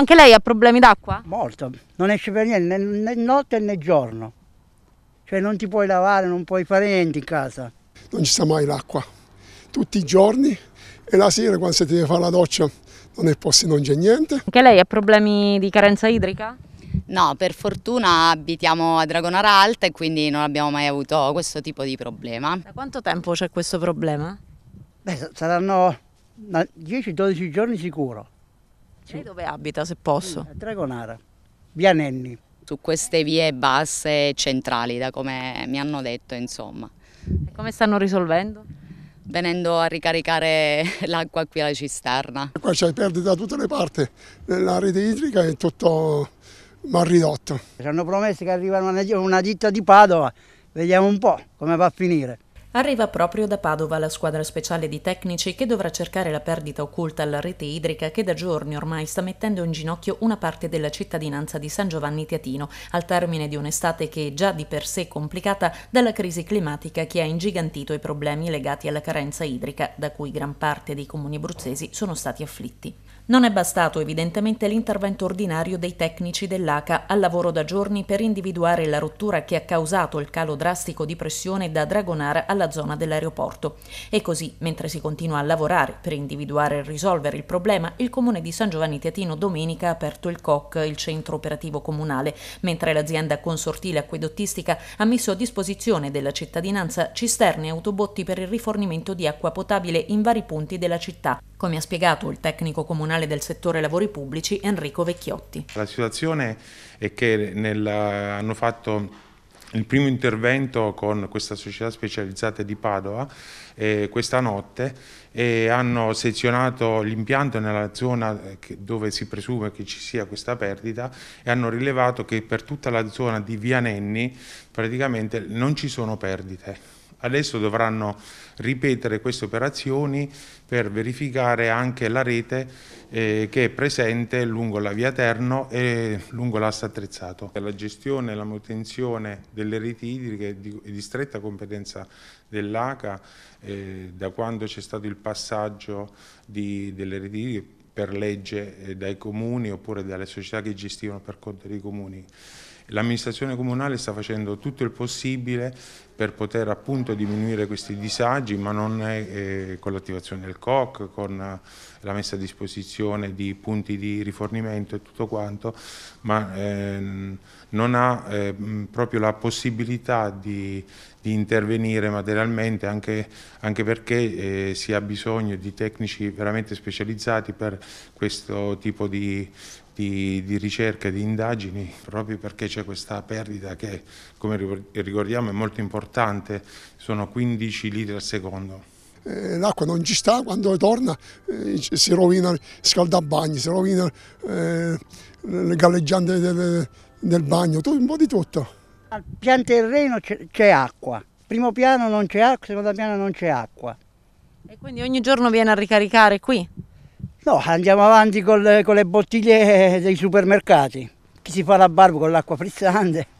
Anche lei ha problemi d'acqua? Molto, non esce per niente, né, notte né giorno. Cioè non ti puoi lavare, non puoi fare niente in casa. Non ci sta mai l'acqua, tutti i giorni e la sera quando si deve fare la doccia non è possibile, non c'è niente. Anche lei ha problemi di carenza idrica? No, per fortuna abitiamo a Dragonara Alta e quindi non abbiamo mai avuto questo tipo di problema. Da quanto tempo c'è questo problema? Beh, saranno 10-12 giorni sicuro. Lei dove abita se posso? A Dragonara, via Nenni. Su queste vie basse e centrali, da come mi hanno detto, insomma. E come stanno risolvendo? venendo a ricaricare l'acqua qui alla cisterna. Qua c'è perdita da tutte le parti, la rete idrica è tutto mal ridotto. Ci hanno promesso che arriva una ditta di Padova, vediamo un po' come va a finire. Arriva proprio da Padova la squadra speciale di tecnici che dovrà cercare la perdita occulta alla rete idrica che da giorni ormai sta mettendo in ginocchio una parte della cittadinanza di San Giovanni Teatino, al termine di un'estate che è già di per sé complicata dalla crisi climatica che ha ingigantito i problemi legati alla carenza idrica, da cui gran parte dei comuni abruzzesi sono stati afflitti. Non è bastato evidentemente l'intervento ordinario dei tecnici dell'ACA al lavoro da giorni per individuare la rottura che ha causato il calo drastico di pressione da Dragonara alla zona dell'aeroporto. E così, mentre si continua a lavorare per individuare e risolvere il problema, il comune di San Giovanni Teatino domenica ha aperto il COC, il centro operativo comunale, mentre l'azienda consortile acquedottistica ha messo a disposizione della cittadinanza cisterne e autobotti per il rifornimento di acqua potabile in vari punti della città. Come ha spiegato il tecnico comunale nazionale del settore lavori pubblici Enrico Vecchiotti. La situazione è che nel, hanno fatto il primo intervento con questa società specializzata di Padova eh, questa notte e hanno sezionato l'impianto nella zona dove si presume che ci sia questa perdita e hanno rilevato che per tutta la zona di Via Nenni praticamente non ci sono perdite Adesso dovranno ripetere queste operazioni per verificare anche la rete eh, che è presente lungo la via Terno e lungo l'asse attrezzato. La gestione e la manutenzione delle reti idriche è di, stretta competenza dell'ACA eh, da quando c'è stato il passaggio di, delle reti idriche per legge eh, dai comuni oppure dalle società che gestivano per conto dei comuni. L'amministrazione comunale sta facendo tutto il possibile per poter appunto diminuire questi disagi, ma non eh, con l'attivazione del COC, con la messa a disposizione di punti di rifornimento e tutto quanto, ma eh, non ha eh, proprio la possibilità di, di intervenire materialmente anche, anche perché eh, si ha bisogno di tecnici veramente specializzati per questo tipo di, di, di ricerca e di indagini proprio perché c'è questa perdita che, come ricordiamo, è molto importante, sono 15 litri al secondo eh, l'acqua non ci sta, quando torna eh, si rovina il scaldabagni, si rovina eh, galleggiante del, del bagno, un po' di tutto. Al pian terreno c'è acqua, primo piano non c'è acqua, secondo piano non c'è acqua. E quindi ogni giorno viene a ricaricare qui? No, andiamo avanti con le, con le bottiglie dei supermercati. Chi si fa la barba con l'acqua frizzante.